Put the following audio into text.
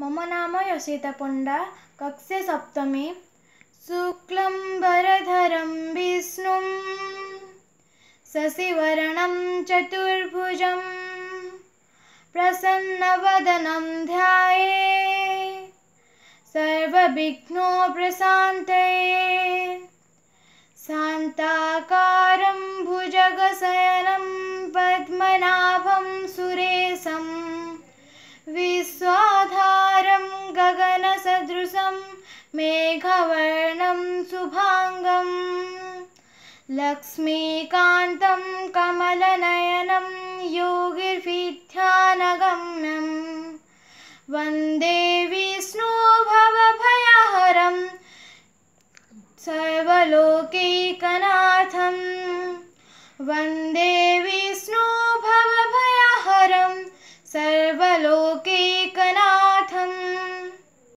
मम नाम योषितपुण्डा सप्तमी शुक्लं वरधरं विष्णुं ससिवरणं चतुर्भुजं प्रसन्नवदनं ध्याये सर्वविघ्नो प्रशान्तये शान्ताकारं भुजगशयनं पद्मनाभं मेघवर्णं शुभाङ्गम् लक्ष्मीकान्तं कमलनयनं योगिर्विध्यानगम्यं वन्दे विष्णुभवभयहरं सर्वलोकैकनाथं वन्दे